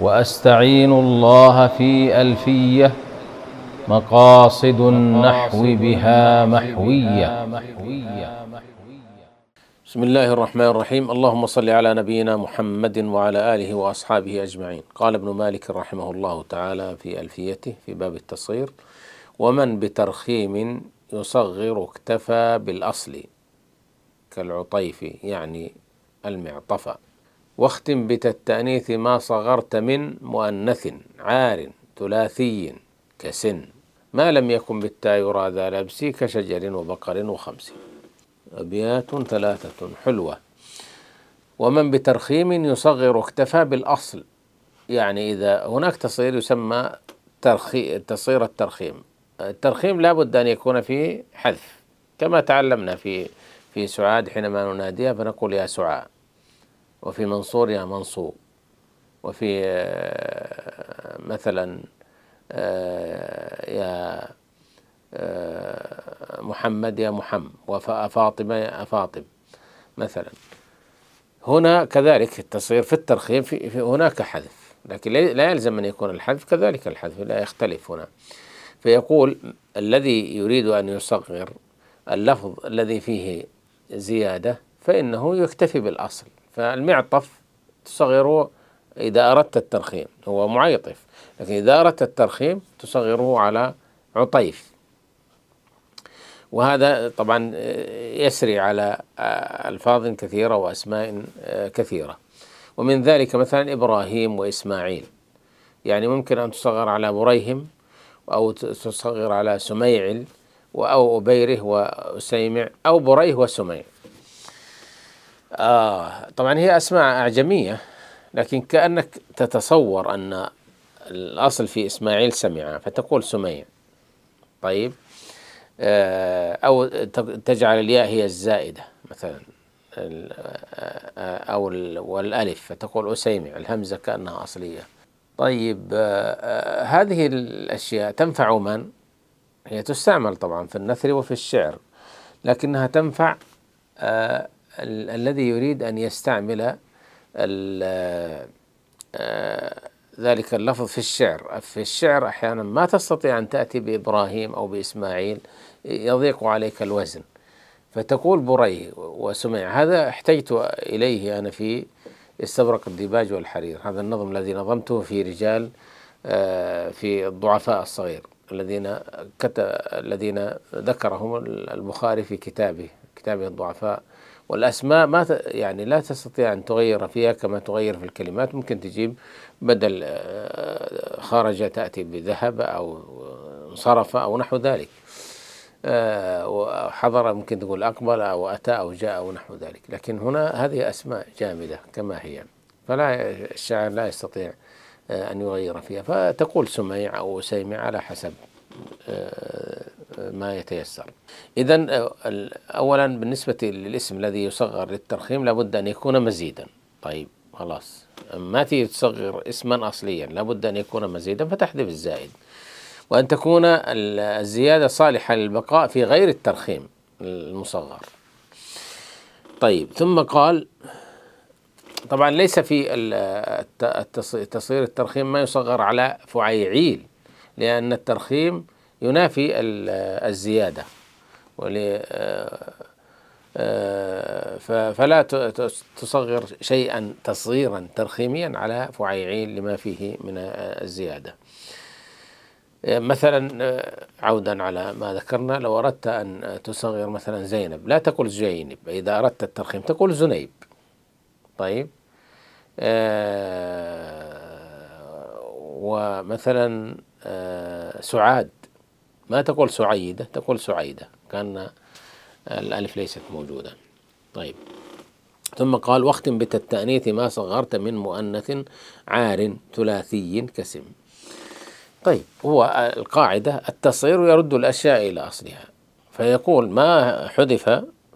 وأستعين الله في ألفية مقاصد النحو بها محوية بسم الله الرحمن الرحيم اللهم صل على نبينا محمد وعلى آله وأصحابه أجمعين قال ابن مالك رحمه الله تعالى في ألفيته في باب التصغير ومن بترخيم يصغر اكتفى بالأصل كالعطيف يعني المعطفى واختم بتالتأنيث ما صغرت من مؤنث عار ثلاثي كسن ما لم يكن بالتاء يرى ذا لبسي كشجر وبقر وخمس أبيات ثلاثة حلوة ومن بترخيم يصغر اكتفى بالأصل يعني إذا هناك تصغير يسمى ترخي تصغير الترخيم الترخيم لابد أن يكون فيه حذف كما تعلمنا في في سعاد حينما نناديها فنقول يا سعاد وفي منصوريا منصور وفي آه، مثلا آه، يا آه، محمد يا محمد وفاطمة يا فاطم مثلا هنا كذلك التصغير في الترخيم في, في هناك حذف لكن لا يلزم أن يكون الحذف كذلك الحذف لا يختلف هنا فيقول الذي يريد أن يصغر اللفظ الذي فيه زيادة فإنه يكتفي بالأصل فالمعطف تصغره إذا أردت الترخيم هو معيطف لكن إذا أردت الترخيم تصغره على عطيف وهذا طبعا يسري على ألفاظ كثيرة وأسماء كثيرة ومن ذلك مثلا إبراهيم وإسماعيل يعني ممكن أن تصغر على بريهم أو تصغر على سميعل أو أبيره وسيمع أو بريه وسميع آه طبعا هي أسماء أعجمية لكن كأنك تتصور أن الأصل في إسماعيل سمع فتقول سميع طيب آه، أو تجعل الياء هي الزائدة مثلا آه، أو والألف فتقول أسيمع الهمزة كأنها أصلية طيب آه، هذه الأشياء تنفع من؟ هي تستعمل طبعا في النثر وفي الشعر لكنها تنفع ال الذي يريد أن يستعمل آه، ذلك اللفظ في الشعر في الشعر أحيانا ما تستطيع أن تأتي بإبراهيم أو بإسماعيل يضيق عليك الوزن فتقول بري وسمع هذا احتجت إليه أنا في استبرق الديباج والحرير هذا النظم الذي نظمته في رجال آه، في الضعفاء الصغير الذين كتب الذين ذكرهم البخاري في كتابه كتابه الضعفاء والأسماء ما ت... يعني لا تستطيع أن تغير فيها كما تغير في الكلمات ممكن تجيب بدل آه، خرج تأتي بذهب أو انصرف أو نحو ذلك آه، حضر ممكن تقول أقبل أو أتى أو جاء أو نحو ذلك لكن هنا هذه أسماء جامدة كما هي فلا الشاعر لا يستطيع آه، أن يغير فيها فتقول سميع أو سيمع على حسب ما يتيسر إذا أولا بالنسبة للاسم الذي يصغر للترخيم لابد أن يكون مزيدا طيب خلاص ما تيجي تصغر اسما أصليا لابد أن يكون مزيدا فتحذف الزائد وأن تكون الزيادة صالحة للبقاء في غير الترخيم المصغر طيب ثم قال طبعا ليس في تصغير الترخيم ما يصغر على فعيعيل لأن الترخيم ينافي الزيادة آه، آه، فلا تصغر شيئا تصغيرا ترخيميا على فعيعين لما فيه من الزيادة مثلا آه، عودا على ما ذكرنا لو أردت أن تصغر مثلا زينب لا تقول زينب إذا أردت الترخيم تقول زنيب طيب ومثلا سعاد ما تقول سعيدة تقول سعيدة كأن الألف ليست موجودة طيب ثم قال واختم بالتأنيث ما صغرت من مؤنث عار ثلاثي كسم طيب هو القاعدة التصغير يرد الأشياء إلى أصلها فيقول ما حذف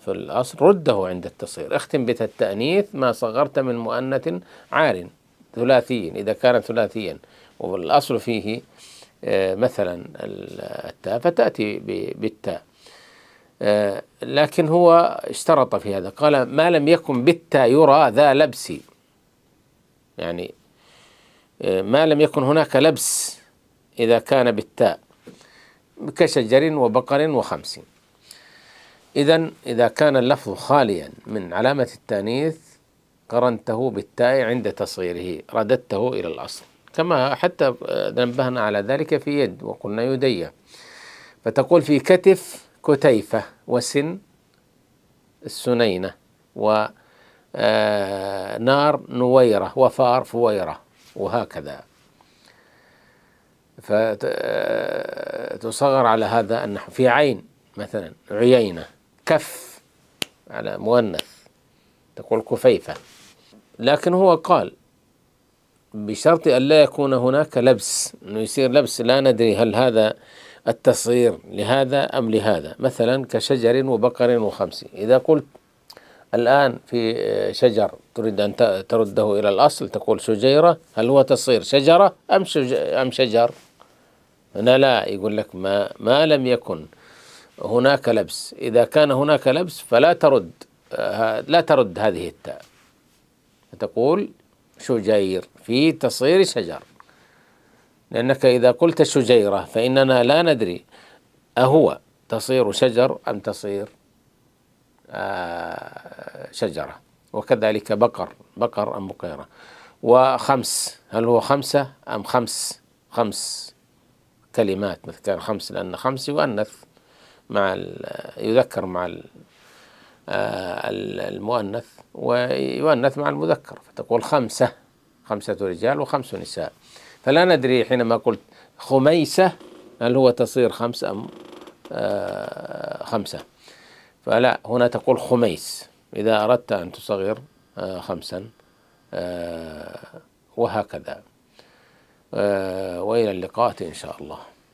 في الأصل رده عند التصغير اختم التأنيث ما صغرت من مؤنث عار ثلاثي إذا كان ثلاثيا والأصل فيه آه، مثلا التاء فتأتي بالتاء آه، لكن هو اشترط في هذا قال ما لم يكن بالتاء يرى ذا لبس يعني آه، ما لم يكن هناك لبس إذا كان بالتاء كشجر وبقر وخمس إذا إذا كان اللفظ خاليا من علامة التانيث قرنته بالتاء عند تصغيره رددته إلى الأصل كما حتى آه، نبهنا على ذلك في يد وقلنا يدي فتقول في كتف كتيفة وسن السنينة ونار آه، نويرة وفار فويرة وهكذا فتصغر آه، على هذا النحو في عين مثلا عيينة كف على مؤنث تقول كفيفة لكن هو قال بشرط أن لا يكون هناك لبس أنه يصير لبس لا ندري هل هذا التصغير لهذا أم لهذا مثلا كشجر وبقر وخمس إذا قلت الآن في شجر تريد أن ترده إلى الأصل تقول شجيرة هل هو تصغير شجرة أم أم شجر؟ هنا لا يقول لك ما ما لم يكن هناك لبس إذا كان هناك لبس فلا ترد آه، لا ترد هذه التاء تقول شجير في تصير شجر لأنك إذا قلت شجيرة فإننا لا ندري أهو تصير شجر أم تصير آه، شجرة وكذلك بقر بقر أم بقيرة وخمس هل هو خمسة أم خمس خمس كلمات مثل كان خمس لأن خمس يؤنث مع يذكر مع آه، المؤنث ويؤنث مع المذكر فتقول خمسة خمسة رجال وخمس نساء فلا ندري حينما قلت خميسة هل هو تصير خمس أم آه، خمسة فلا هنا تقول خميس إذا أردت أن تصغر آه، خمسا آه، وهكذا وإلى اللقاء إن شاء الله